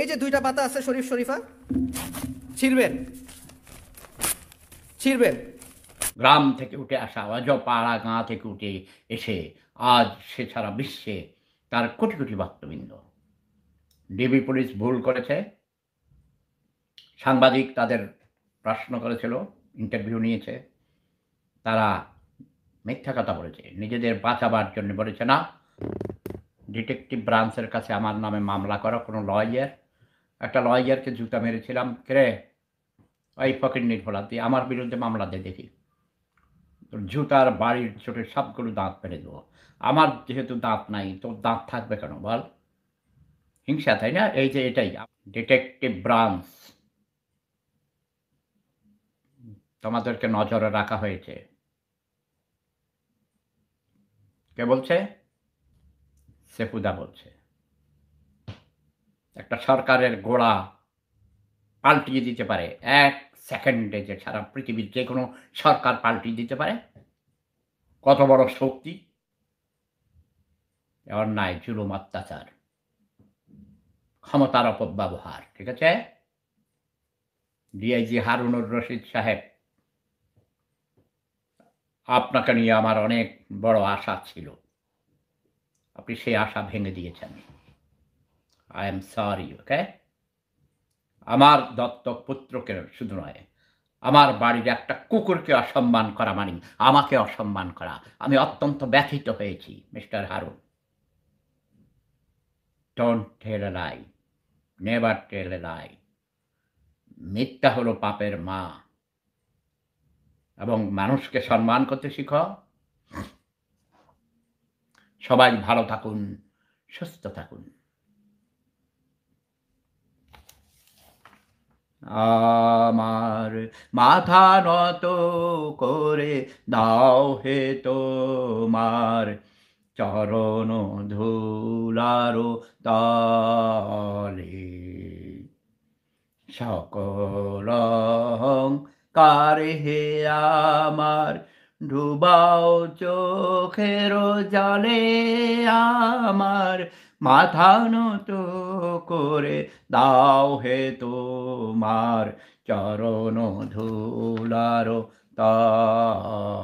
এই যে দুইটা পাতা আছে শরীফ শরীফা ছিঁড়বেন ছিঁড়বেন গ্রাম থেকে উঠে আসা পাড়া গাঁ থেকে উঠে এসে আজ সে ছাড়া বিশ্বে তার কোটি কোটি ভক্তবৃন্দ ডিবি পুলিশ ভুল করেছে সাংবাদিক তাদের প্রশ্ন করেছিল ইন্টারভিউ নিয়েছে তারা মিথ্যা কথা বলেছে নিজেদের বাঁচাবার জন্য বলেছে না ডিটেকটিভ ব্রাঞ্চের কাছে আমার নামে মামলা করা কোনো লয়ার একটা লয়ারকে জুতা মেরেছিলাম কে ওই পকেট নির্ভলা দিয়ে আমার বিরুদ্ধে মামলা দিয়ে দেখি জুতার বাড়ির চোটের সবগুলো দাঁত পেরে দেবো আমার যেহেতু দাঁত নাই তো দাঁত থাকবে কেন বল হিংসা তাই না এই যে এটাই ডিটেকটিভ ব্রাঞ্চ তোমাদেরকে নজরে রাখা হয়েছে কে বলছে সেফুদা বলছে একটা সরকারের গোড়া পাল্টিয়ে দিতে পারে এক সেকেন্ডে যে সারা পৃথিবীর যে কোনো সরকার পাল্টিয়ে দিতে পারে কত বড় শক্তি অন্যায় জুলুম অত্যাচার ক্ষমতার অপব্যবহার ঠিক আছে ডিআইজি হারুনুর রশিদ সাহেব আপনাকে নিয়ে আমার অনেক বড় আশা ছিল আপনি সেই আশা ভেঙে দিয়েছেন আই এম সরি ওকে আমার দত্তক পুত্রকে শুধু নয় আমার বাড়ির একটা কুকুরকে অসম্মান করা মানে আমাকে অসম্মান করা আমি অত্যন্ত ব্যথিত হয়েছি mister Harun lie never tell lie মিথ্যা হলো পাপের মা এবং মানুষকে সম্মান করতে শিখ সবাই ভালো থাকুন সুস্থ থাকুন আমার মাথা নত করে দাও হে তোমার চরণ ধুলারো তলে সকল কার হে আমার ডুবাও চোখের জলে আমার মাথা নত করে দাও হে তোমার চরণ ধুলারো তা